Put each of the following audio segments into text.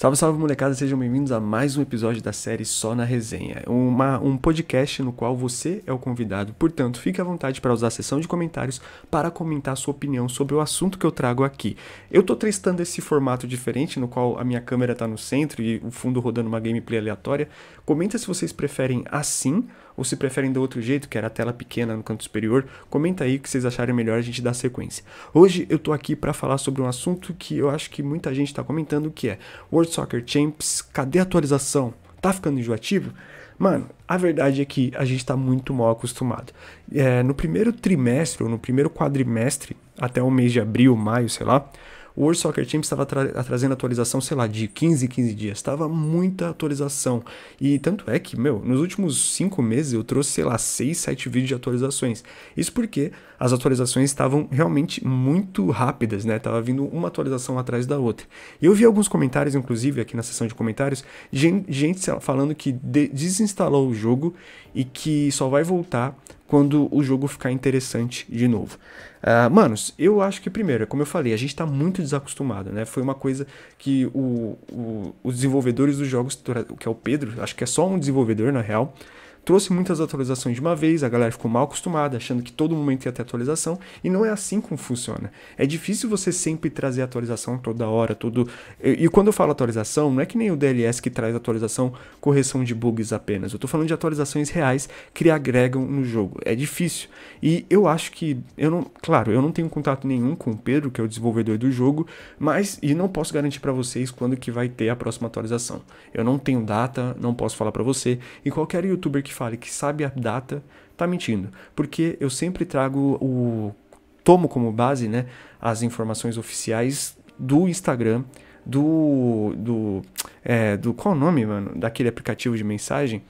Salve, salve molecada, sejam bem-vindos a mais um episódio da série Só na Resenha, uma, um podcast no qual você é o convidado, portanto, fique à vontade para usar a seção de comentários para comentar sua opinião sobre o assunto que eu trago aqui. Eu estou testando esse formato diferente, no qual a minha câmera está no centro e o fundo rodando uma gameplay aleatória. Comenta se vocês preferem assim ou se preferem do outro jeito, que era a tela pequena no canto superior, comenta aí o que vocês acharem melhor a gente dar sequência. Hoje eu tô aqui para falar sobre um assunto que eu acho que muita gente está comentando, que é World World Soccer Champs, cadê a atualização? Tá ficando enjoativo? Mano, a verdade é que a gente está muito mal acostumado. É, no primeiro trimestre, ou no primeiro quadrimestre, até o mês de abril, maio, sei lá, o World Soccer Champs estava tra trazendo atualização, sei lá, de 15 em 15 dias. Tava muita atualização. E tanto é que, meu, nos últimos 5 meses eu trouxe, sei lá, 6, 7 vídeos de atualizações. Isso porque as atualizações estavam realmente muito rápidas, né? Tava vindo uma atualização atrás da outra. Eu vi alguns comentários, inclusive, aqui na seção de comentários, gente falando que desinstalou o jogo e que só vai voltar quando o jogo ficar interessante de novo. Uh, manos, eu acho que primeiro, é como eu falei, a gente está muito desacostumado, né? Foi uma coisa que o, o, os desenvolvedores dos jogos, que é o Pedro, acho que é só um desenvolvedor na real, trouxe muitas atualizações de uma vez, a galera ficou mal acostumada, achando que todo momento ia ter atualização, e não é assim como funciona. É difícil você sempre trazer atualização toda hora, todo. E, e quando eu falo atualização, não é que nem o DLS que traz atualização, correção de bugs apenas. Eu tô falando de atualizações reais que agregam no jogo. É difícil. E eu acho que eu não, claro, eu não tenho contato nenhum com o Pedro, que é o desenvolvedor do jogo, mas e não posso garantir para vocês quando que vai ter a próxima atualização. Eu não tenho data, não posso falar para você. E qualquer youtuber que fale que sabe a data, está mentindo. Porque eu sempre trago o. tomo como base né, as informações oficiais do Instagram, do. do. É, do qual é o nome, mano? Daquele aplicativo de mensagem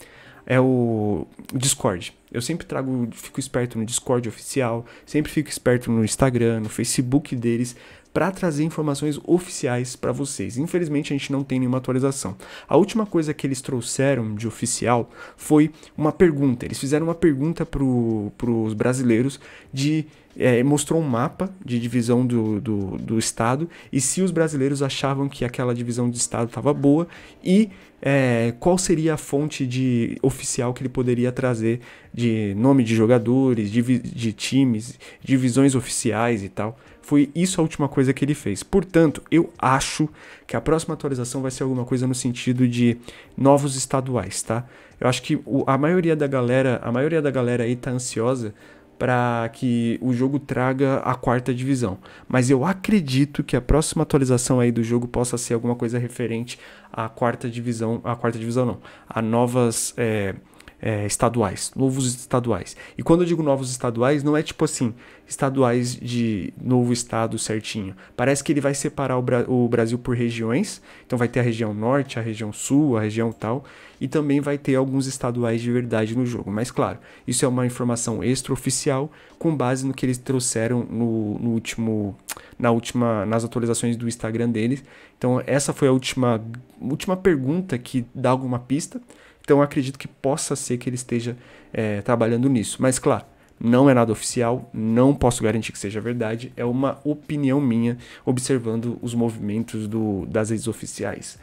é o Discord. Eu sempre trago, fico esperto no Discord oficial, sempre fico esperto no Instagram, no Facebook deles, para trazer informações oficiais para vocês. Infelizmente, a gente não tem nenhuma atualização. A última coisa que eles trouxeram de oficial foi uma pergunta. Eles fizeram uma pergunta para os brasileiros de é, mostrou um mapa de divisão do, do, do, Estado e se os brasileiros achavam que aquela divisão de Estado estava boa e é, qual seria a fonte de oficial que ele poderia trazer de nome de jogadores, de, de times, divisões oficiais e tal. Foi isso a última coisa que ele fez. Portanto, eu acho que a próxima atualização vai ser alguma coisa no sentido de novos estaduais, tá? Eu acho que o, a maioria da galera, a maioria da galera aí tá ansiosa para que o jogo traga a quarta divisão. Mas eu acredito que a próxima atualização aí do jogo possa ser alguma coisa referente à quarta divisão, à quarta divisão não, a novas é, é, estaduais, novos estaduais. E quando eu digo novos estaduais, não é tipo assim, estaduais de novo estado certinho. Parece que ele vai separar o, Bra o Brasil por regiões, então vai ter a região norte, a região sul, a região tal, e também vai ter alguns estaduais de verdade no jogo. Mas claro, isso é uma informação extraoficial com base no que eles trouxeram no, no último, na última, nas atualizações do Instagram deles. Então essa foi a última, última pergunta que dá alguma pista. Então acredito que possa ser que ele esteja é, trabalhando nisso. Mas claro, não é nada oficial, não posso garantir que seja verdade, é uma opinião minha observando os movimentos do, das redes oficiais.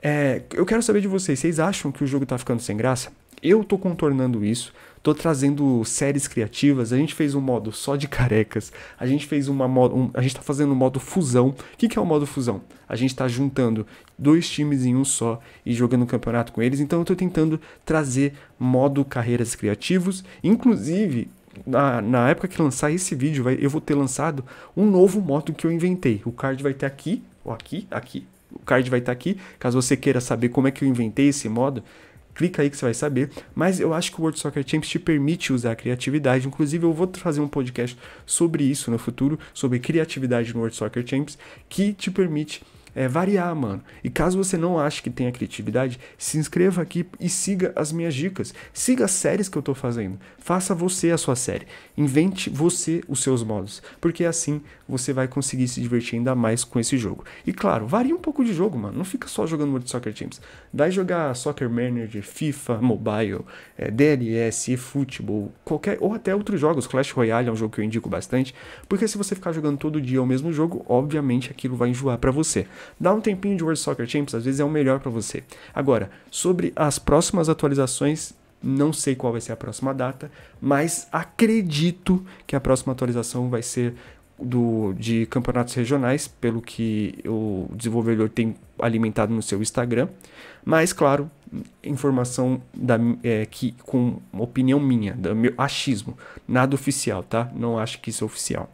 É, eu quero saber de vocês, vocês acham que o jogo está ficando sem graça? Eu estou contornando isso, estou trazendo séries criativas. A gente fez um modo só de carecas, a gente fez uma modo, um, a gente está fazendo um modo fusão. O que, que é o um modo fusão? A gente está juntando dois times em um só e jogando campeonato com eles. Então eu estou tentando trazer modo carreiras criativos, inclusive na, na, época que lançar esse vídeo, vai, eu vou ter lançado um novo modo que eu inventei. O card vai estar aqui, ou aqui, aqui. O card vai estar aqui. Caso você queira saber como é que eu inventei esse modo, clica aí que você vai saber. Mas eu acho que o World Soccer Champs te permite usar a criatividade. Inclusive, eu vou fazer um podcast sobre isso no futuro, sobre criatividade no World Soccer Champs, que te permite é, variar, mano. E caso você não ache que tenha criatividade, se inscreva aqui e siga as minhas dicas. Siga as séries que eu tô fazendo. Faça você a sua série. Invente você os seus modos. Porque assim você vai conseguir se divertir ainda mais com esse jogo. E claro, varia um pouco de jogo, mano. Não fica só jogando World Soccer Teams. Vai jogar Soccer Manager, FIFA, Mobile, é, DLS, eFootball, qualquer. ou até outros jogos. Clash Royale é um jogo que eu indico bastante. Porque se você ficar jogando todo dia o mesmo jogo, obviamente aquilo vai enjoar para você dá um tempinho de World Soccer Champions, às vezes é o melhor para você. Agora, sobre as próximas atualizações, não sei qual vai ser a próxima data, mas acredito que a próxima atualização vai ser do, de campeonatos regionais, pelo que o desenvolvedor tem alimentado no seu Instagram. Mas, claro, informação da, é, que, com opinião minha, do meu, achismo, nada oficial, tá? Não acho que isso é oficial.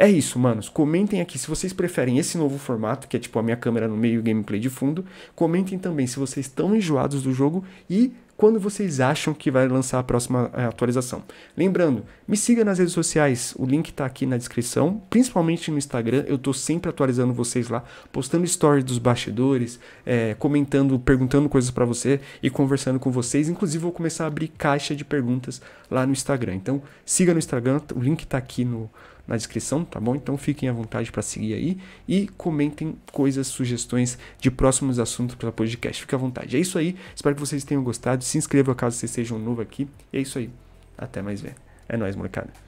É isso, manos. Comentem aqui se vocês preferem esse novo formato, que é tipo a minha câmera no meio e gameplay de fundo. Comentem também se vocês estão enjoados do jogo e quando vocês acham que vai lançar a próxima é, atualização. Lembrando, me siga nas redes sociais, o link está aqui na descrição, principalmente no Instagram, eu estou sempre atualizando vocês lá, postando stories dos bastidores, é, comentando, perguntando coisas para você e conversando com vocês. Inclusive, vou começar a abrir caixa de perguntas lá no Instagram. Então, siga no Instagram, o link está aqui no, na descrição, tá bom? Então fiquem à vontade para seguir aí e comentem coisas, sugestões de próximos assuntos para podcast. Fique à vontade. É isso aí. Espero que vocês tenham gostado. Se inscreva caso vocês sejam novo aqui. É isso aí. Até mais ver. É nóis, molecada.